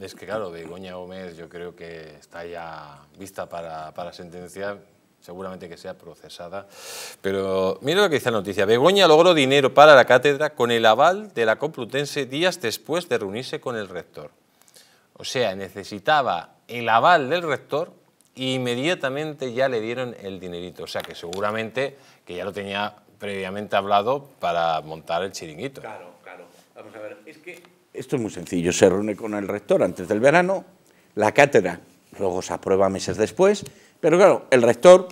Es que claro, Begoña Gómez yo creo que está ya vista para, para seguramente que sea procesada. Pero mira lo que dice la noticia. Begoña logró dinero para la cátedra con el aval de la Complutense días después de reunirse con el rector. O sea, necesitaba el aval del rector e inmediatamente ya le dieron el dinerito. O sea, que seguramente que ya lo tenía previamente hablado para montar el chiringuito. Claro, claro. Vamos a ver, es que esto es muy sencillo, se reúne con el rector antes del verano, la cátedra luego se aprueba meses después, pero claro, el rector,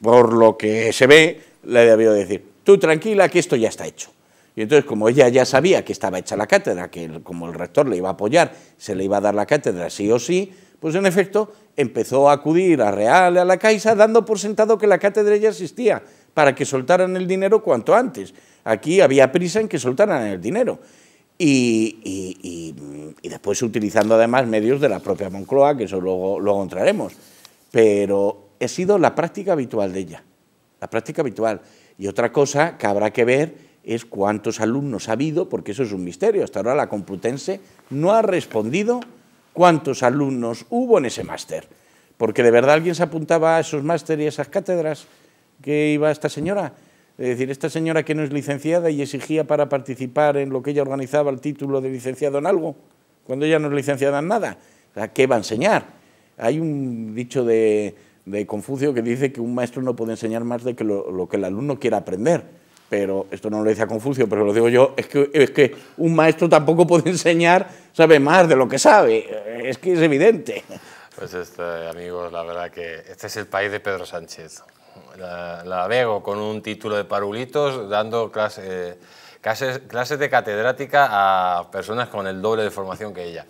por lo que se ve, le debió decir, tú tranquila que esto ya está hecho. Y entonces, como ella ya sabía que estaba hecha la cátedra, que como el rector le iba a apoyar, se le iba a dar la cátedra sí o sí, pues en efecto empezó a acudir a Real, a la Caixa, dando por sentado que la cátedra ya existía, para que soltaran el dinero cuanto antes. Aquí había prisa en que soltaran el dinero. Y, después utilizando además medios de la propia Moncloa, que eso luego, luego entraremos. Pero ha sido la práctica habitual de ella, la práctica habitual. Y otra cosa que habrá que ver es cuántos alumnos ha habido, porque eso es un misterio. Hasta ahora la Complutense no ha respondido cuántos alumnos hubo en ese máster. Porque de verdad alguien se apuntaba a esos másteres y a esas cátedras que iba esta señora. Es decir, esta señora que no es licenciada y exigía para participar en lo que ella organizaba el título de licenciado en algo, cuando ella no es licenciada en nada, ¿a qué va a enseñar? Hay un dicho de, Confucio que dice que un maestro no puede enseñar más de lo, que el alumno quiera aprender. Pero esto no lo dice a Confucio, pero lo digo yo, es que, es que un maestro tampoco puede enseñar, sabe más de lo que sabe, es que es evidente. Pues este, amigos, la verdad que este es el país de Pedro Sánchez la, la, veo con un título de parulitos dando eh, clases, clases de catedrática a personas con el doble de formación que ella.